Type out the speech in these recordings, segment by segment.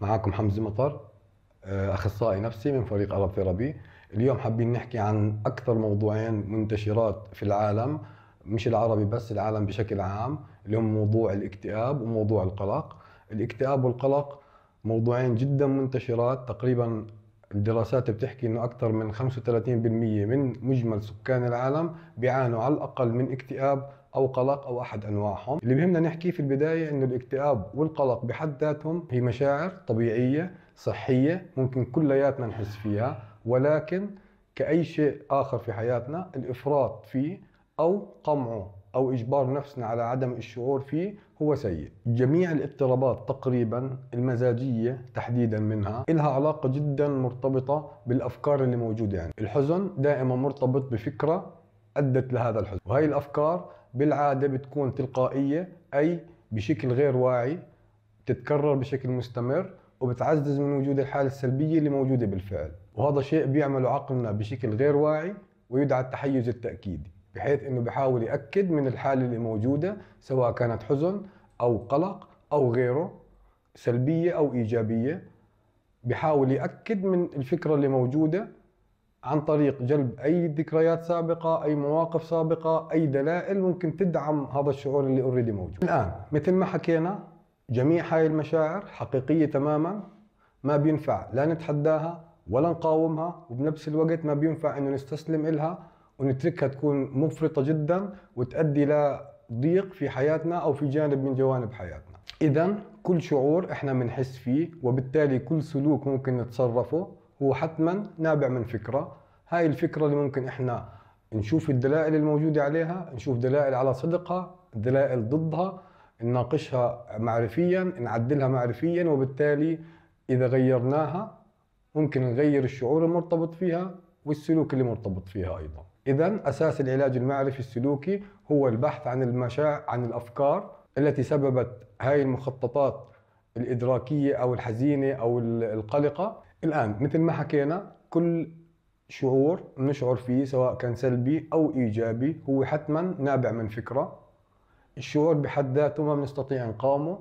معاكم حمزة مطر آه، أخصائي نفسي من فريق أرب ثيرابي اليوم حابين نحكي عن أكثر موضوعين منتشرات في العالم مش العربي بس العالم بشكل عام اللي هم موضوع الاكتئاب وموضوع القلق الاكتئاب والقلق موضوعين جدا منتشرات تقريبا الدراسات بتحكي انه اكثر من 35% من مجمل سكان العالم بيعانوا على الاقل من اكتئاب او قلق او احد انواعهم اللي بيهمنا نحكي في البدايه انه الاكتئاب والقلق بحد ذاتهم هي مشاعر طبيعيه صحيه ممكن كلياتنا نحس فيها ولكن كاي شيء اخر في حياتنا الافراط فيه او قمعه او اجبار نفسنا على عدم الشعور فيه هو سيء جميع الاضطرابات تقريبا المزاجيه تحديدا منها لها علاقه جدا مرتبطه بالافكار اللي موجوده يعني الحزن دائما مرتبط بفكره ادت لهذا الحزن وهي الافكار بالعاده بتكون تلقائيه اي بشكل غير واعي بتتكرر بشكل مستمر وبتعزز من وجود الحاله السلبيه اللي موجوده بالفعل وهذا شيء بيعمله عقلنا بشكل غير واعي ويدعى التحيز التاكيدي بحيث انه بحاول ياكد من الحاله اللي موجوده سواء كانت حزن او قلق او غيره سلبيه او ايجابيه بحاول ياكد من الفكره اللي موجوده عن طريق جلب اي ذكريات سابقه اي مواقف سابقه اي دلائل ممكن تدعم هذا الشعور اللي اوريدي موجود الان مثل ما حكينا جميع هاي المشاعر حقيقيه تماما ما بينفع لا نتحداها ولا نقاومها وبنفس الوقت ما بينفع انه نستسلم لها ونتركها تكون مفرطه جدا وتؤدي لضيق في حياتنا او في جانب من جوانب حياتنا اذا كل شعور احنا بنحس فيه وبالتالي كل سلوك ممكن نتصرفه هو حتما نابع من فكرة هاي الفكرة اللي ممكن إحنا نشوف الدلائل الموجودة عليها نشوف دلائل على صدقها دلائل ضدها نناقشها معرفيا نعدلها معرفيا وبالتالي إذا غيرناها ممكن نغير الشعور المرتبط فيها والسلوك اللي مرتبط فيها أيضا إذا أساس العلاج المعرفي السلوكي هو البحث عن المشاع عن الأفكار التي سببت هاي المخططات الإدراكية أو الحزينة أو القلقة الان مثل ما حكينا كل شعور نشعر فيه سواء كان سلبي او ايجابي هو حتما نابع من فكره الشعور بحد ذاته ما بنستطيع نقاومه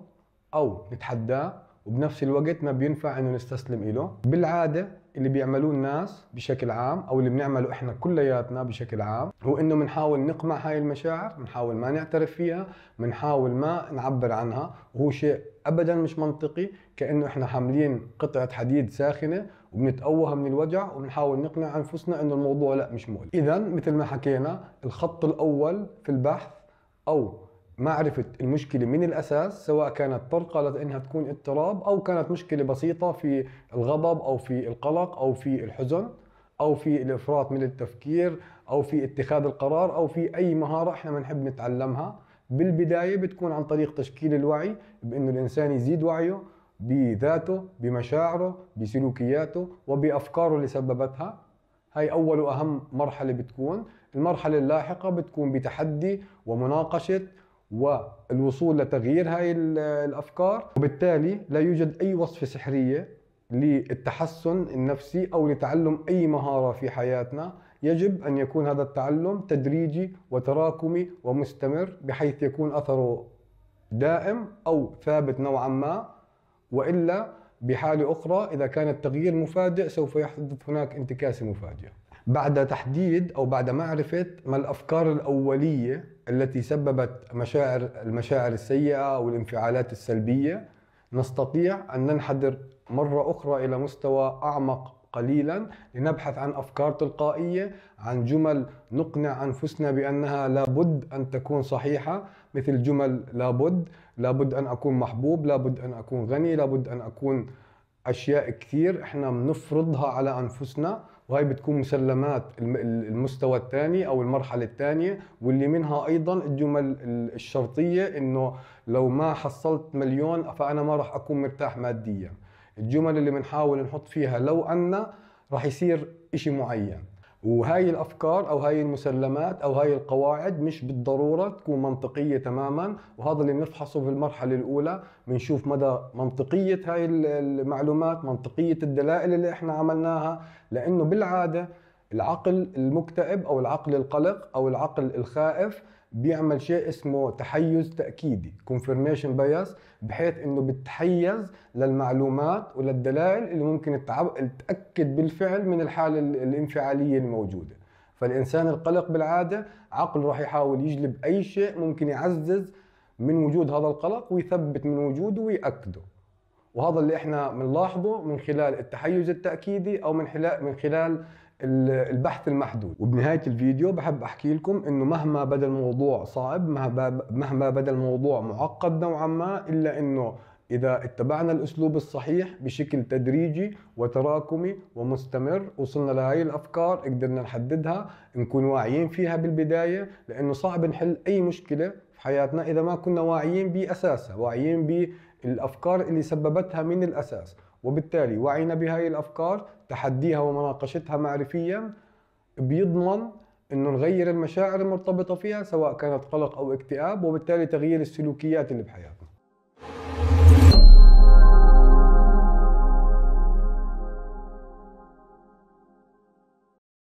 او نتحداه وبنفس الوقت ما بينفع انه نستسلم له بالعاده اللي بيعملوه الناس بشكل عام او اللي بنعمله احنا كلياتنا بشكل عام هو انه بنحاول نقمع هاي المشاعر بنحاول ما نعترف فيها بنحاول ما نعبر عنها وهو شيء ابدا مش منطقي كانه احنا حاملين قطعه حديد ساخنه وبنتأوه من الوجع وبنحاول نقنع انفسنا انه الموضوع لا مش مؤلم اذا مثل ما حكينا الخط الاول في البحث او معرفة المشكلة من الأساس سواء كانت طرقة لأنها تكون اضطراب أو كانت مشكلة بسيطة في الغضب أو في القلق أو في الحزن أو في الإفراط من التفكير أو في اتخاذ القرار أو في أي مهارة إحنا بنحب نتعلمها بالبداية بتكون عن طريق تشكيل الوعي بأنه الإنسان يزيد وعيه بذاته بمشاعره بسلوكياته وبأفكاره اللي سببتها هاي أول وأهم مرحلة بتكون المرحلة اللاحقة بتكون بتحدي ومناقشة والوصول لتغيير هاي الافكار وبالتالي لا يوجد اي وصفه سحريه للتحسن النفسي او لتعلم اي مهاره في حياتنا يجب ان يكون هذا التعلم تدريجي وتراكمي ومستمر بحيث يكون اثره دائم او ثابت نوعا ما والا بحاله اخرى اذا كان التغيير مفاجئ سوف يحدث هناك انتكاسه مفاجئه بعد تحديد او بعد معرفه ما الافكار الاوليه التي سببت مشاعر المشاعر السيئة والانفعالات السلبية نستطيع أن ننحدر مرة أخرى إلى مستوى أعمق قليلا لنبحث عن أفكار تلقائية عن جمل نقنع أنفسنا بأنها لابد أن تكون صحيحة مثل جمل لابد لابد أن أكون محبوب لابد أن أكون غني لابد أن أكون أشياء كثير إحنا بنفرضها على أنفسنا وهي بتكون مسلمات المستوى الثاني او المرحله الثانيه واللي منها ايضا الجمل الشرطيه انه لو ما حصلت مليون فانا ما راح اكون مرتاح ماديا الجمل اللي بنحاول نحط فيها لو ان راح يصير شيء معين وهاي الافكار او هاي المسلمات او هاي القواعد مش بالضروره تكون منطقيه تماما وهذا اللي بنفحصه في المرحله الاولى بنشوف مدى منطقيه هاي المعلومات منطقيه الدلائل اللي احنا عملناها لانه بالعاده العقل المكتئب او العقل القلق او العقل الخائف بيعمل شيء اسمه تحيز تاكيدي كونفرميشن بايس بحيث انه بتحيز للمعلومات وللدلائل اللي ممكن تاكد بالفعل من الحاله الانفعاليه الموجوده فالانسان القلق بالعاده عقله راح يحاول يجلب اي شيء ممكن يعزز من وجود هذا القلق ويثبت من وجوده ويأكده وهذا اللي احنا بنلاحظه من خلال التحيز التأكيدي او من خلال من خلال البحث المحدود وبنهايه الفيديو بحب احكي لكم انه مهما بدا الموضوع صعب مهما بدا الموضوع معقد نوعا ما الا انه إذا اتبعنا الأسلوب الصحيح بشكل تدريجي وتراكمي ومستمر وصلنا لهي الأفكار قدرنا نحددها نكون واعيين فيها بالبداية لأنه صعب نحل أي مشكلة في حياتنا إذا ما كنا واعيين بأساسها واعيين بالأفكار اللي سببتها من الأساس وبالتالي وعينا بهاي الافكار تحديها ومناقشتها معرفيا بيضمن انه نغير المشاعر المرتبطه فيها سواء كانت قلق او اكتئاب وبالتالي تغيير السلوكيات اللي بحياتنا